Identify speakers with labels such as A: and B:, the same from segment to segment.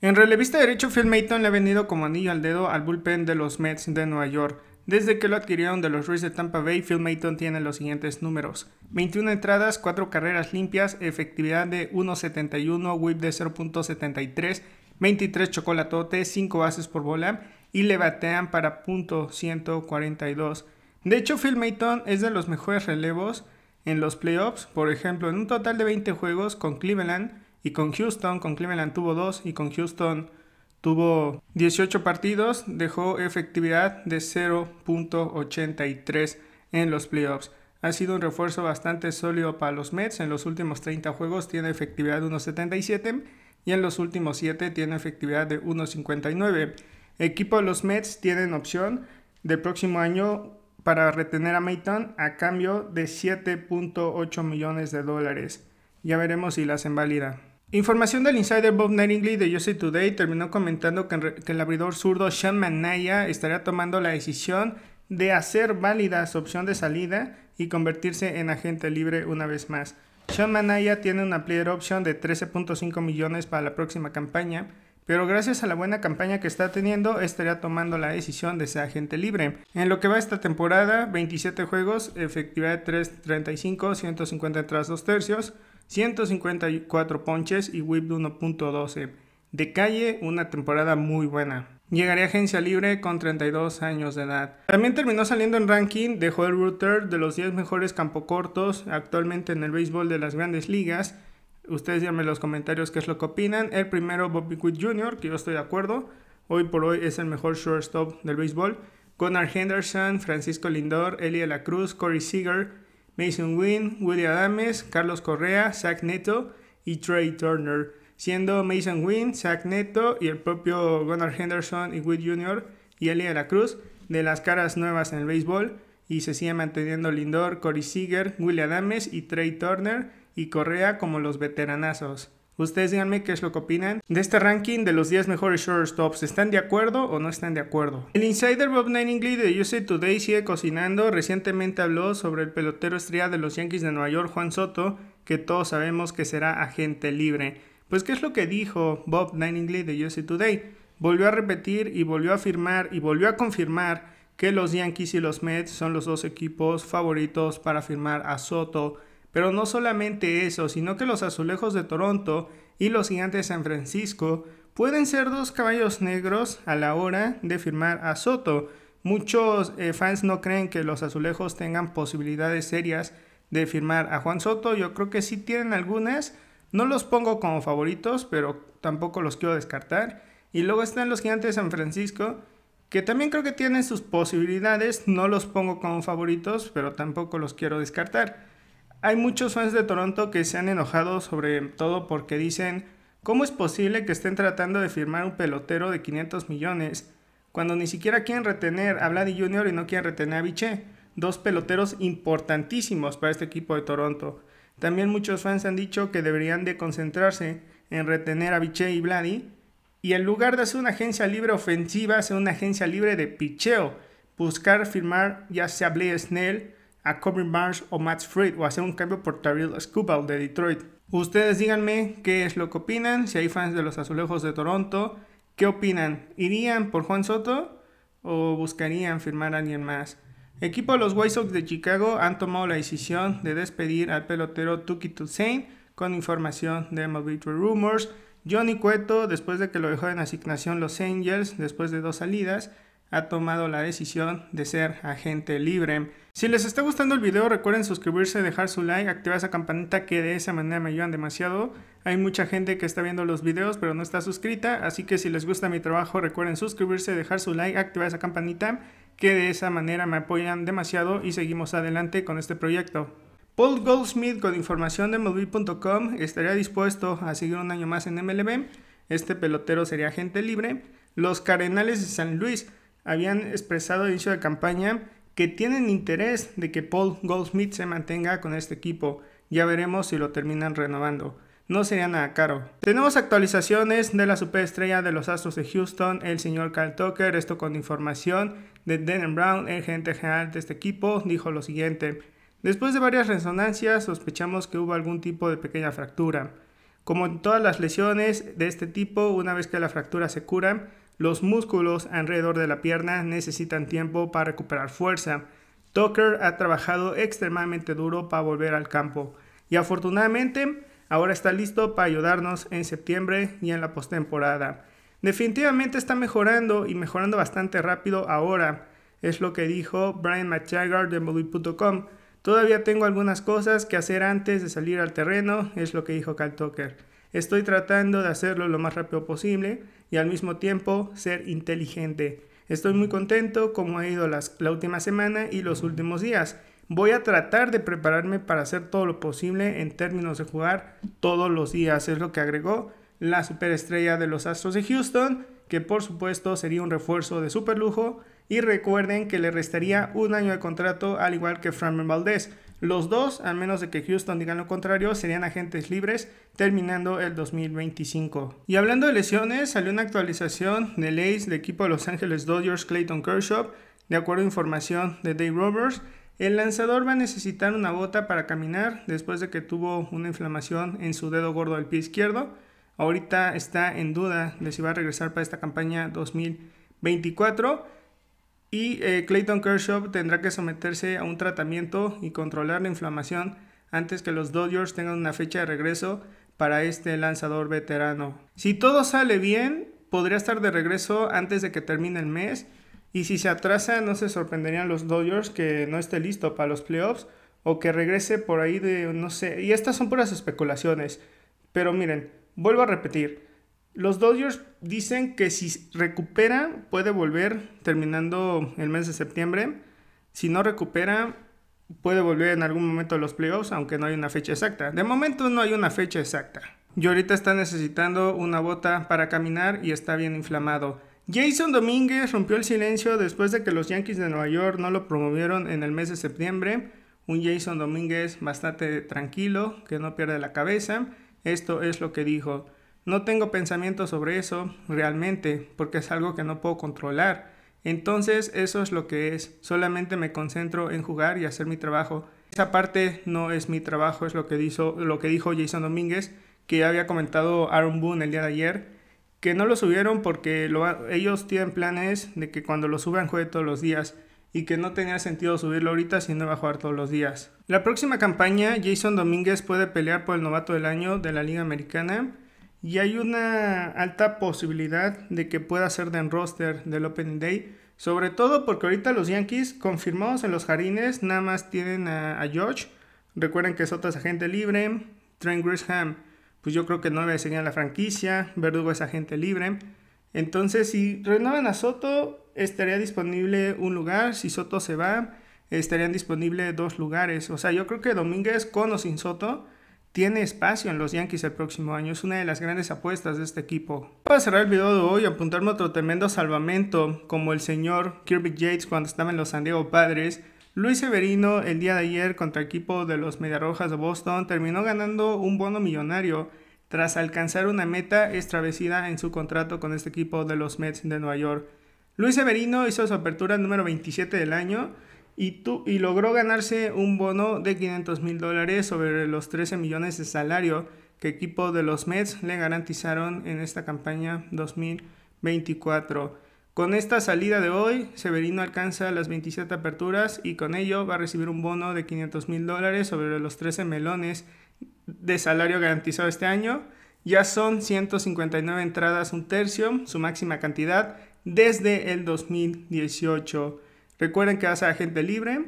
A: En relevista derecho, Phil Mayton le ha venido como anillo al dedo al bullpen de los Mets de Nueva York. Desde que lo adquirieron de los Ruiz de Tampa Bay, Phil Mayton tiene los siguientes números. 21 entradas, 4 carreras limpias, efectividad de 1.71, whip de 0.73, 23 chocolatotes, 5 bases por bola y le batean para .142. De hecho, Phil Mayton es de los mejores relevos en los playoffs. Por ejemplo, en un total de 20 juegos con Cleveland, y con Houston, con Cleveland tuvo 2 y con Houston tuvo 18 partidos, dejó efectividad de 0.83 en los playoffs. Ha sido un refuerzo bastante sólido para los Mets. En los últimos 30 juegos tiene efectividad de 1.77 y en los últimos 7 tiene efectividad de 1.59. Equipo de los Mets tienen opción del próximo año para retener a Mayton a cambio de 7.8 millones de dólares. Ya veremos si la hacen válida. Información del insider Bob Nightingale de USA Today terminó comentando que, el abridor zurdo Sean Manaya estaría tomando la decisión de hacer válida su opción de salida y convertirse en agente libre una vez más. Sean Manaya tiene una player option de 13.5 millones para la próxima campaña, pero gracias a la buena campaña que está teniendo estaría tomando la decisión de ser agente libre. En lo que va esta temporada, 27 juegos, efectividad 3.35, 150 tras 2 tercios, 154 ponches y whip de 1.12. De calle, una temporada muy buena. Llegaría a agencia libre con 32 años de edad. También terminó saliendo en ranking, dejó el router de los 10 mejores campocortos actualmente en el béisbol de las grandes ligas. Ustedes díganme en los comentarios qué es lo que opinan. El primero, Bobby Witt Jr., que yo estoy de acuerdo. Hoy por hoy es el mejor shortstop del béisbol. Connor Henderson, Francisco Lindor, Elia La Cruz, Corey Seager, Mason Wynn, William Adams, Carlos Correa, Zach Neto y Trey Turner, siendo Mason Wynn, Zach Neto y el propio Gunnar Henderson y Will Jr. y Eli de la Cruz de las caras nuevas en el béisbol y se sigue manteniendo Lindor, Corey Seager, William Adams y Trey Turner y Correa como los veteranazos. Ustedes díganme qué es lo que opinan de este ranking de los 10 mejores shortstops. ¿Están de acuerdo o no están de acuerdo? El insider Bob Nightingale de USA Today sigue cocinando. Recientemente habló sobre el pelotero estrella de los Yankees de Nueva York, Juan Soto, que todos sabemos que será agente libre. Pues, ¿qué es lo que dijo Bob Nightingale de USA Today? Volvió a repetir y volvió a afirmar y volvió a confirmar que los Yankees y los Mets son los dos equipos favoritos para firmar a Soto pero no solamente eso, sino que los Azulejos de Toronto y los Gigantes de San Francisco pueden ser dos caballos negros a la hora de firmar a Soto. Muchos eh, fans no creen que los Azulejos tengan posibilidades serias de firmar a Juan Soto. Yo creo que sí tienen algunas. No los pongo como favoritos, pero tampoco los quiero descartar. Y luego están los Gigantes de San Francisco, que también creo que tienen sus posibilidades. No los pongo como favoritos, pero tampoco los quiero descartar. Hay muchos fans de Toronto que se han enojado sobre todo porque dicen, ¿cómo es posible que estén tratando de firmar un pelotero de 500 millones cuando ni siquiera quieren retener a Vladi Jr. y no quieren retener a Biche? Dos peloteros importantísimos para este equipo de Toronto. También muchos fans han dicho que deberían de concentrarse en retener a Biche y Vladi y en lugar de hacer una agencia libre ofensiva, hacer una agencia libre de picheo, buscar firmar ya sea Blake Snell a Corbin Barnes o Matt Freed o hacer un cambio por Tyrell Scoobal de Detroit. Ustedes díganme qué es lo que opinan, si hay fans de los azulejos de Toronto, ¿qué opinan? ¿Irían por Juan Soto o buscarían firmar a alguien más? Equipo de los White Sox de Chicago han tomado la decisión de despedir al pelotero Tuki Toussaint con información de MLB Rumors. Johnny Cueto, después de que lo dejó en asignación los Angels después de dos salidas, ha tomado la decisión de ser agente libre. Si les está gustando el video, recuerden suscribirse, dejar su like, activar esa campanita que de esa manera me ayudan demasiado. Hay mucha gente que está viendo los videos pero no está suscrita, así que si les gusta mi trabajo, recuerden suscribirse, dejar su like, activar esa campanita que de esa manera me apoyan demasiado y seguimos adelante con este proyecto. Paul Goldsmith con información de MLB.com estaría dispuesto a seguir un año más en MLB. Este pelotero sería agente libre. Los Cardenales de San Luis habían expresado al inicio de campaña que tienen interés de que Paul Goldsmith se mantenga con este equipo. Ya veremos si lo terminan renovando. No sería nada caro. Tenemos actualizaciones de la superestrella de los Astros de Houston, el señor Kyle Tucker. Esto con información de Denon Brown, el gerente general de este equipo, dijo lo siguiente. Después de varias resonancias, sospechamos que hubo algún tipo de pequeña fractura. Como en todas las lesiones de este tipo, una vez que la fractura se cura, los músculos alrededor de la pierna necesitan tiempo para recuperar fuerza. Tucker ha trabajado extremadamente duro para volver al campo y afortunadamente ahora está listo para ayudarnos en septiembre y en la postemporada. Definitivamente está mejorando y mejorando bastante rápido ahora, es lo que dijo Brian McTaggart de MLB.com. Todavía tengo algunas cosas que hacer antes de salir al terreno, es lo que dijo Cal Tucker. Estoy tratando de hacerlo lo más rápido posible y al mismo tiempo ser inteligente. Estoy muy contento como ha ido la última semana y los últimos días. Voy a tratar de prepararme para hacer todo lo posible en términos de jugar todos los días. Es lo que agregó la superestrella de los Astros de Houston, que por supuesto sería un refuerzo de superlujo. Y recuerden que le restaría un año de contrato al igual que Framer Valdez. Los dos, al menos de que Houston digan lo contrario, serían agentes libres terminando el 2025. Y hablando de lesiones, salió una actualización de ace del equipo de Los Ángeles Dodgers, Clayton Kershaw, de acuerdo a información de Dave Rovers. El lanzador va a necesitar una bota para caminar después de que tuvo una inflamación en su dedo gordo del pie izquierdo. Ahorita está en duda de si va a regresar para esta campaña 2024. Y eh, Clayton Kershaw tendrá que someterse a un tratamiento y controlar la inflamación antes que los Dodgers tengan una fecha de regreso para este lanzador veterano. Si todo sale bien, podría estar de regreso antes de que termine el mes. Y si se atrasa, no se sorprenderían los Dodgers que no esté listo para los playoffs o que regrese por ahí de, no sé, y estas son puras especulaciones. Pero miren, vuelvo a repetir, los Dodgers dicen que si recupera puede volver terminando el mes de septiembre. Si no recupera puede volver en algún momento a los playoffs, aunque no hay una fecha exacta. De momento no hay una fecha exacta. Y ahorita está necesitando una bota para caminar y está bien inflamado. Jason Domínguez rompió el silencio después de que los Yankees de Nueva York no lo promovieron en el mes de septiembre. Un Jason Domínguez bastante tranquilo, que no pierde la cabeza. Esto es lo que dijo. No tengo pensamiento sobre eso realmente porque es algo que no puedo controlar. Entonces eso es lo que es. Solamente me concentro en jugar y hacer mi trabajo. Esa parte no es mi trabajo, es lo que, hizo, lo que dijo Jason Domínguez, que había comentado Aaron Boone el día de ayer, que no lo subieron porque ellos tienen planes de que cuando lo suban juegue todos los días y que no tenía sentido subirlo ahorita si no iba a jugar todos los días. La próxima campaña, Jason Domínguez puede pelear por el novato del año de la Liga Americana y hay una alta posibilidad de que pueda ser de roster del Opening Day. Sobre todo porque ahorita los Yankees confirmados en los jardines nada más tienen a, Josh. George. Recuerden que Soto es agente libre. Trent Grisham, pues yo creo que no me enseñan la franquicia. Verdugo es agente libre. Entonces, si renovan a Soto, estaría disponible un lugar. Si Soto se va, estarían disponibles dos lugares. O sea, yo creo que Domínguez con o sin Soto tiene espacio en los Yankees el próximo año. Es una de las grandes apuestas de este equipo. Para cerrar el video de hoy, apuntarme otro tremendo salvamento como el señor Kirby Yates cuando estaba en los San Diego Padres. Luis Severino el día de ayer contra el equipo de los Mediarrojas de Boston terminó ganando un bono millonario tras alcanzar una meta extravecida en su contrato con este equipo de los Mets de Nueva York. Luis Severino hizo su apertura número 27 del año y, logró ganarse un bono de 500 mil dólares sobre los 13 millones de salario que equipo de los Mets le garantizaron en esta campaña 2024. Con esta salida de hoy, Severino alcanza las 27 aperturas y con ello va a recibir un bono de 500 mil dólares sobre los 13 melones de salario garantizado este año. Ya son 159 entradas, un tercio, su máxima cantidad desde el 2018. Recuerden que va a ser agente libre.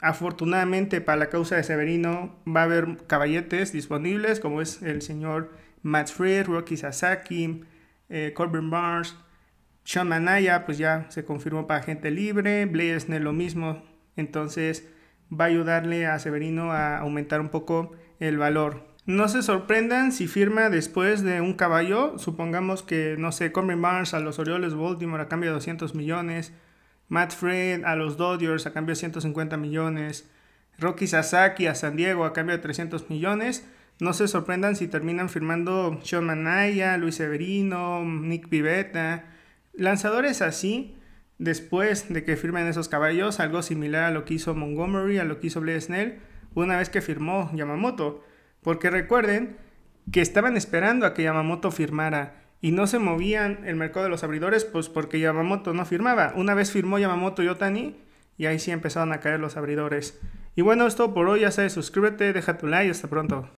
A: Afortunadamente para la causa de Severino va a haber caballetes disponibles como es el señor Matt Fried, Rocky Sasaki, eh, Corbin Barnes, Sean Manaya, pues ya se confirmó para agente libre, Blair lo mismo, entonces va a ayudarle a Severino a aumentar un poco el valor. No se sorprendan si firma después de un caballo, supongamos que, no sé, Corbin Barnes a los Orioles Baltimore a cambio de 200 millones, Matt Fred a los Dodgers a cambio de 150 millones, Rocky Sasaki a San Diego a cambio de 300 millones. No se sorprendan si terminan firmando Sean Manaya, Luis Severino, Nick Pivetta. Lanzadores así, después de que firmen esos caballos, algo similar a lo que hizo Montgomery, a lo que hizo Blake una vez que firmó Yamamoto. Porque recuerden que estaban esperando a que Yamamoto firmara y no se movían el mercado de los abridores, pues porque Yamamoto no firmaba. Una vez firmó Yamamoto y Otani, y ahí sí empezaron a caer los abridores. Y bueno, esto por hoy, ya sabes, suscríbete, deja tu like y hasta pronto.